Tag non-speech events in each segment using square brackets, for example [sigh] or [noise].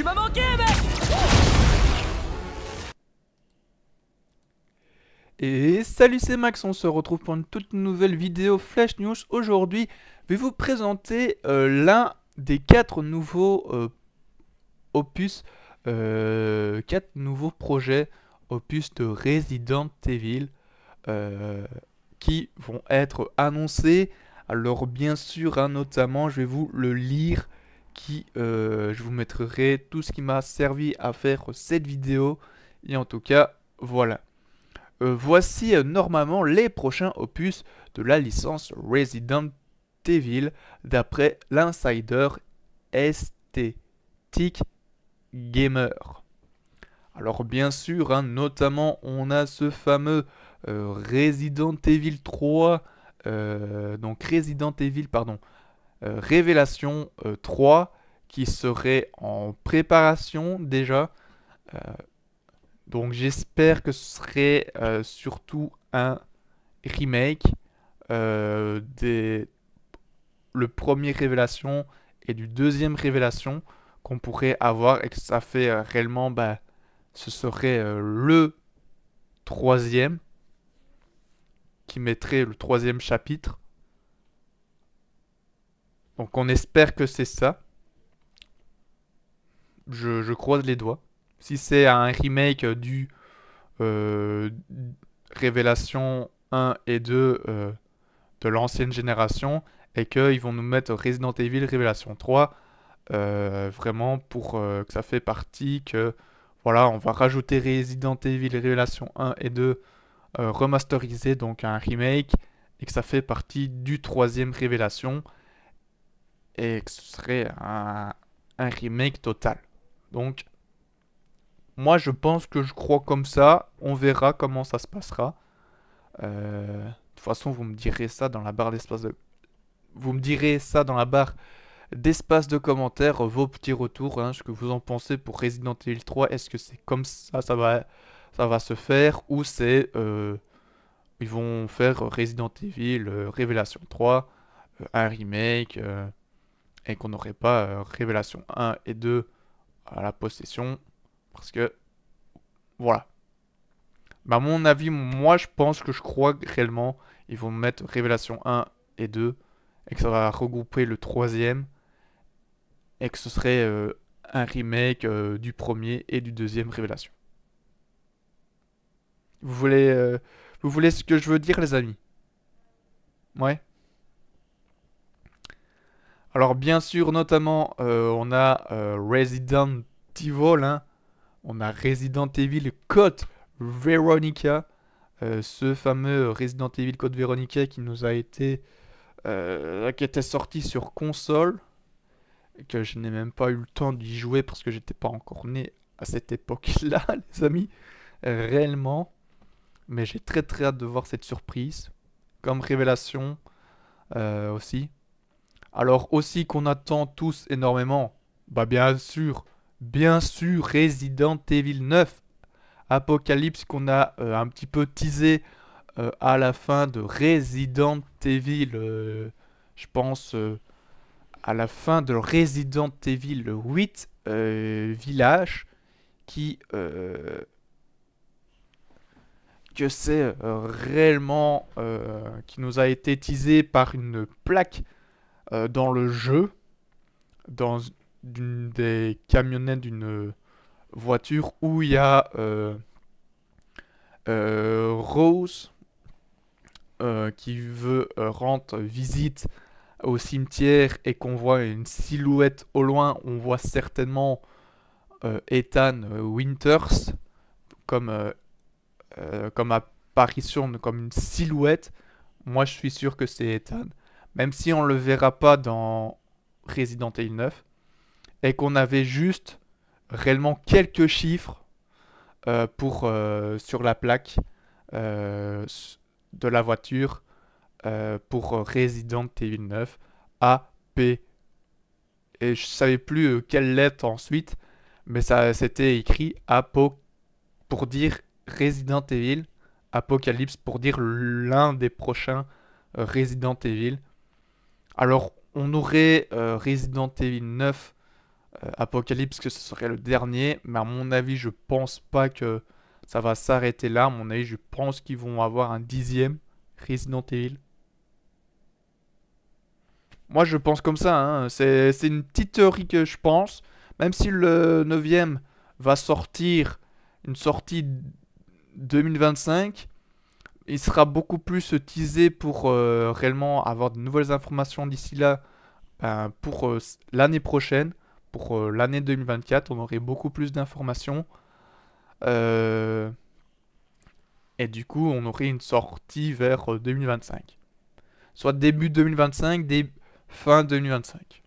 Tu manqué, mec Et salut, c'est Max, on se retrouve pour une toute nouvelle vidéo Flash News. Aujourd'hui, je vais vous présenter euh, l'un des quatre nouveaux euh, opus, euh, quatre nouveaux projets opus de Resident Evil qui vont être annoncés. Alors bien sûr, hein, notamment, je vais vous le lire qui euh, je vous mettrai tout ce qui m'a servi à faire cette vidéo. Et en tout cas, voilà. Euh, voici euh, normalement les prochains opus de la licence Resident Evil d'après l'insider Esthetic gamer. Alors bien sûr, hein, notamment on a ce fameux Resident Evil 3, donc Resident Evil, pardon, euh, révélation 3 euh, qui serait en préparation déjà. Euh, donc j'espère que ce serait surtout un remake des le premier révélation et du deuxième révélation qu'on pourrait avoir et que ça fait réellement bah, ce serait le troisième qui mettrait le troisième chapitre donc on espère que c'est ça. Je, croise les doigts. Si c'est un remake du euh, Révélation 1 et 2 euh, de l'ancienne génération, et qu'ils vont nous mettre Resident Evil Révélation 3, euh, vraiment pour que ça fait partie, que voilà, on va rajouter Resident Evil Révélation 1 et 2 remasteriser donc un remake, et que ça fait partie du troisième Révélation et que ce serait un, remake total. Donc, moi je pense que je crois comme ça. On verra comment ça se passera. Euh, de toute façon, vous me direz ça dans la barre d'espace de. Vous me direz ça dans la barre d'espace de commentaires, vos petits retours, hein, ce que vous en pensez pour Resident Evil 3. Est-ce que c'est comme ça, ça va, ça va se faire Ou c'est. Euh, ils vont faire Resident Evil, euh, Révélation 3, un remake et qu'on n'aurait pas euh, révélation 1 et 2 à la possession. Parce que, voilà. Bah, à mon avis, moi, je pense que je crois que réellement, ils vont mettre révélation 1 et 2 et que ça va regrouper le troisième et que ce serait euh, un remake euh, du premier et du deuxième révélation. Vous voulez, vous voulez ce que je veux dire, les amis Ouais alors bien sûr, notamment, euh, on a euh, Resident Evil, hein. on a Resident Evil Code Veronica, euh, ce fameux Resident Evil Code Veronica qui nous a été, qui était sorti sur console, que je n'ai même pas eu le temps d'y jouer parce que j'étais pas encore né à cette époque-là, [laughs] les amis, réellement. Mais j'ai très très hâte de voir cette surprise, comme révélation aussi. Alors aussi qu'on attend tous énormément, bah bien sûr, bien sûr Resident Evil 9, Apocalypse qu'on a euh, un petit peu teasé euh, à la fin de Resident Evil, euh, je pense à la fin de Resident Evil 8 Village, qui que c'est réellement qui nous a été teasé par une plaque euh, dans le jeu, dans une des camionnettes d'une voiture où il y a euh, euh, Rose qui veut rendre visite au cimetière et qu'on voit une silhouette au loin, on voit certainement Ethan Winters comme, comme apparition, comme une silhouette. Moi, je suis sûr que c'est Ethan même si on ne le verra pas dans Resident Evil 9, et qu'on avait juste réellement quelques chiffres euh, pour, euh, sur la plaque euh, de la voiture pour Resident Evil 9 A, P. Et je savais plus quelle lettre ensuite, mais ça c'était écrit Apo pour dire Resident Evil, Apocalypse pour dire l'un des prochains Resident Evil. Alors, on aurait euh, Resident Evil 9 euh, Apocalypse, que ce serait le dernier, mais à mon avis, je pense pas que ça va s'arrêter là. À mon avis, je pense qu'ils vont avoir un dixième Resident Evil. Moi, je pense comme ça. Hein. C'est une petite théorie que je pense. Même si le 9 va sortir une sortie 2025, il sera beaucoup plus teasé pour euh, réellement avoir de nouvelles informations d'ici là ben, pour euh, l'année prochaine, pour euh, l'année 2024. On aurait beaucoup plus d'informations. et du coup, on aurait une sortie vers 2025. Soit début 2025, fin 2025.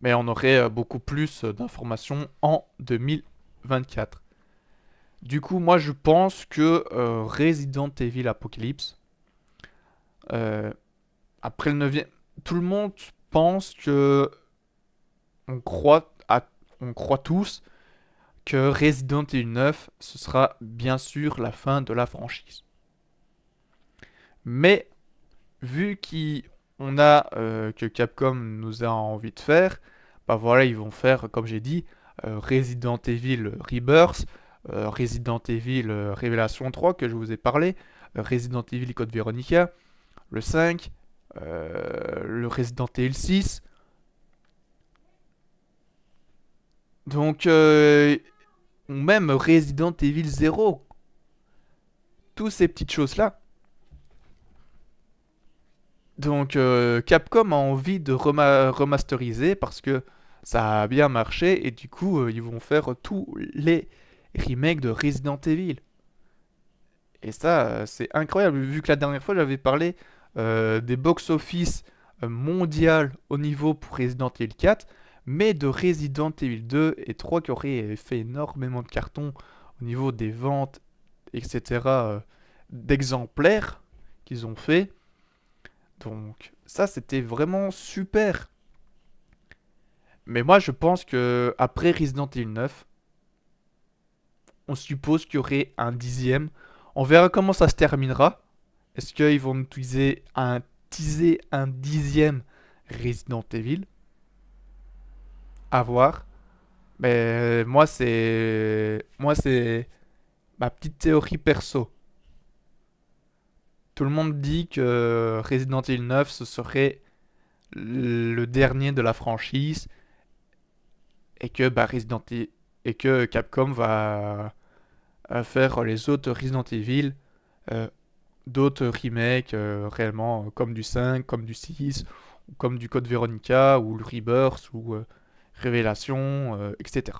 Mais on aurait beaucoup plus d'informations en 2024. Du coup, moi je pense que euh, Resident Evil Apocalypse, euh, après le 9 e tout le monde pense que on croit, on croit tous que Resident Evil 9, ce sera bien sûr la fin de la franchise. Mais vu qu'on a euh, que Capcom nous a envie de faire, bah voilà, ils vont faire, comme j'ai dit, Resident Evil Rebirth, euh, Resident Evil euh, Révélation 3 que je vous ai parlé, euh, Resident Evil Code Veronica, le 5, le Resident Evil 6. Donc, même Resident Evil 0. Toutes ces petites choses-là. Donc Capcom a envie de remasteriser parce que ça a bien marché et du coup ils vont faire tous les remake de Resident Evil. Et ça, euh, c'est incroyable, vu que la dernière fois, j'avais parlé euh, des box-office euh, Mondial au niveau pour Resident Evil 4, mais de Resident Evil 2 et 3 qui auraient fait énormément de cartons au niveau des ventes, etc., d'exemplaires qu'ils ont fait. Donc ça, c'était vraiment super. Mais moi, je pense que après Resident Evil 9, on suppose qu'il y aurait un dixième. On verra comment ça se terminera. Est-ce qu'ils vont utiliser un, teaser un dixième Resident Evil À voir. Mais euh, moi, c'est. Moi, c'est. Ma petite théorie perso. Tout le monde dit que Resident Evil 9, ce serait le dernier de la franchise. Et que, bah, Resident e, et que Capcom va faire les autres Resident Evil, euh, d'autres remakes euh, réellement euh, comme du 5, comme du 6, ou comme du Code Veronica, ou le Rebirth, ou Révélation, etc.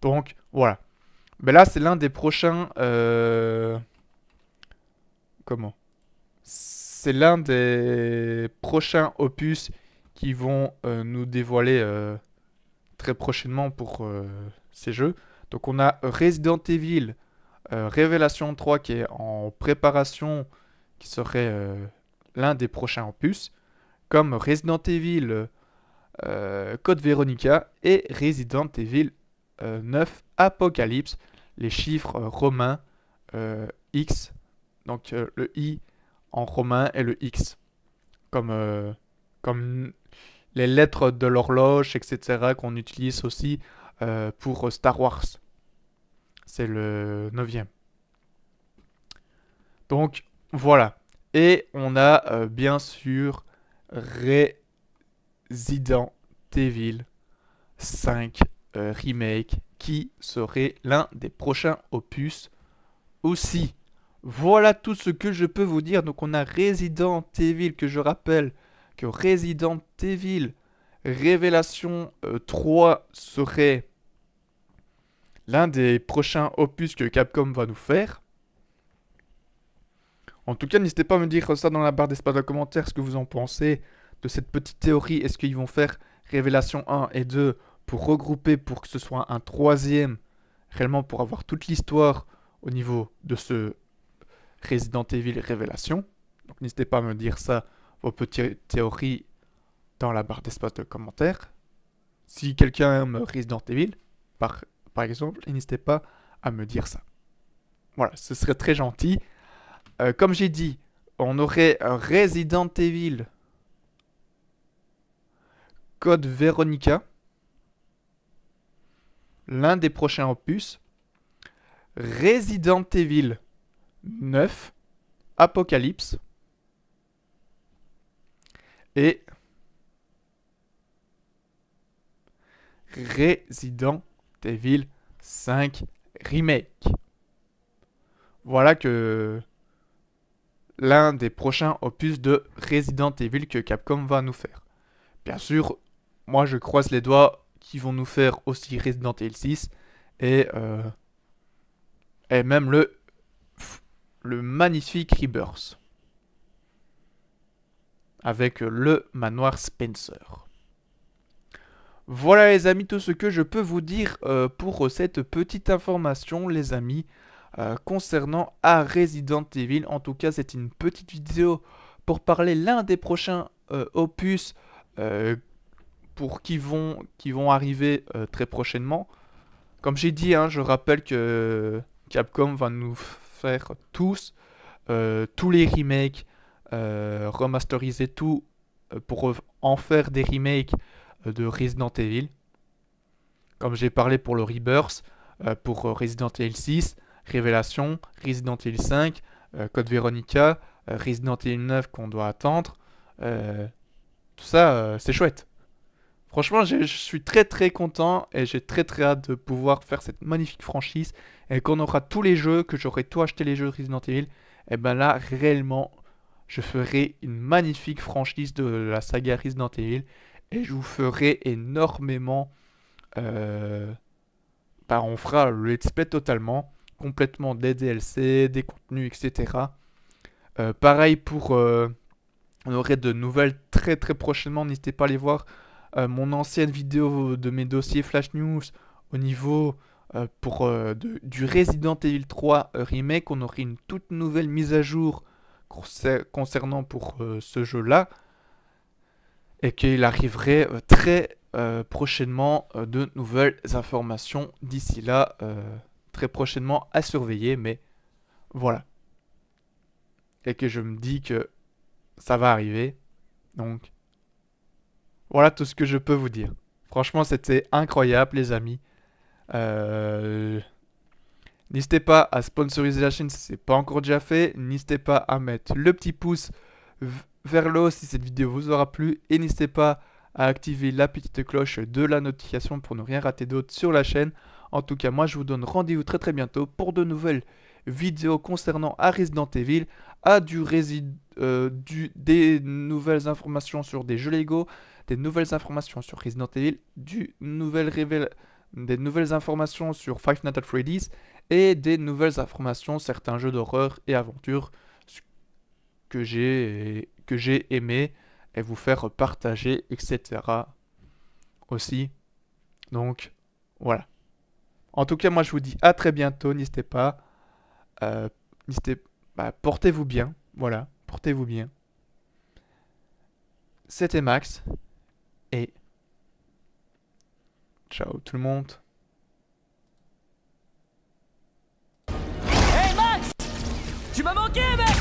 Donc voilà. Mais là, c'est l'un des prochains. Comment C'est l'un des prochains opus qui vont nous dévoiler très prochainement pour ces jeux. Donc on a Resident Evil euh, Révélation 3 qui est en préparation, qui serait euh, l'un des prochains opus, comme Resident Evil euh, Code Veronica et Resident Evil 9 Apocalypse, les chiffres romains X, donc le I en romain et le X, comme, comme les lettres de l'horloge, etc., qu'on utilise aussi euh, pour Star Wars. C'est le 9e. Donc voilà. Et on a euh, bien sûr Resident Evil 5 euh, Remake qui serait l'un des prochains opus aussi. Voilà tout ce que je peux vous dire. Donc on a Resident Evil que je rappelle que Resident Evil Révélation 3 euh, serait l'un des prochains opus que Capcom va nous faire. En tout cas, n'hésitez pas à me dire ça dans la barre d'espace de commentaires, ce que vous en pensez de cette petite théorie. Est-ce qu'ils vont faire Révélation 1 et 2 pour regrouper pour que ce soit un troisième, réellement pour avoir toute l'histoire au niveau de ce Resident Evil Révélation Donc n'hésitez pas à me dire ça vos petites théories dans la barre d'espace de commentaires. Si quelqu'un me Resident Evil, par, par exemple, n'hésitez pas à me dire ça. Voilà, ce serait très gentil. Euh, comme j'ai dit, on aurait Resident Evil Code Veronica, l'un des prochains opus, Resident Evil 9, Apocalypse, et Resident Evil 5 Remake. Voilà que l'un des prochains opus de Resident Evil que Capcom va nous faire. Bien sûr, moi je croise les doigts qui vont nous faire aussi Resident Evil 6 et, euh, et même le, le magnifique Rebirth avec le manoir Spencer. Voilà les amis, tout ce que je peux vous dire euh, pour cette petite information les amis euh, concernant Resident Evil. En tout cas c'est une petite vidéo pour parler l'un des prochains euh, opus pour qui vont, qui vont arriver très prochainement. Comme j'ai dit, hein, je rappelle que Capcom va nous faire tous, tous les remakes, euh, remasteriser tout euh, pour en faire des remakes euh, de Resident Evil. Comme j'ai parlé pour le Rebirth, pour Resident Evil 6, Révélation, Resident Evil 5, Code Veronica, Resident Evil 9 qu'on doit attendre. tout ça, c'est chouette. Franchement, je suis très très content et j'ai très très hâte de pouvoir faire cette magnifique franchise et qu'on aura tous les jeux, que j'aurai tout acheté les jeux de Resident Evil. Et ben là, réellement, je ferai une magnifique franchise de la saga Resident Evil et je vous ferai énormément. Euh, bah, on fera le let's totalement, complètement des DLC, des contenus, etc. Euh, pareil pour. Euh, on aurait de nouvelles très très prochainement, n'hésitez pas à aller voir euh, mon ancienne vidéo de mes dossiers Flash News au niveau pour, de, du Resident Evil 3 Remake. On aurait une toute nouvelle mise à jour concernant pour euh, ce jeu-là et qu'il arriverait euh, très euh, prochainement de nouvelles informations d'ici là, très prochainement à surveiller, mais voilà. Et que je me dis que ça va arriver. Donc, voilà tout ce que je peux vous dire. Franchement, c'était incroyable, les amis. N'hésitez pas à sponsoriser la chaîne si ce n'est pas encore déjà fait. N'hésitez pas à mettre le petit pouce vers le haut si cette vidéo vous aura plu. Et n'hésitez pas à activer la petite cloche de la notification pour ne rien rater d'autre sur la chaîne. En tout cas, moi je vous donne rendez-vous très très bientôt pour de nouvelles vidéos concernant à Resident Evil, à euh, du, des nouvelles informations sur des jeux Lego, des nouvelles informations sur Resident Evil, du des nouvelles informations sur Five Nights at Freddy's et des nouvelles informations, certains jeux d'horreur et aventures que j'ai que j'ai aimé et vous faire partager, etc. Aussi. Donc voilà. En tout cas, moi je vous dis à très bientôt. N'hésitez pas. Euh, n'hésitez, bah, portez-vous bien. Voilà, portez-vous bien. C'était Max et ciao tout le monde. give it!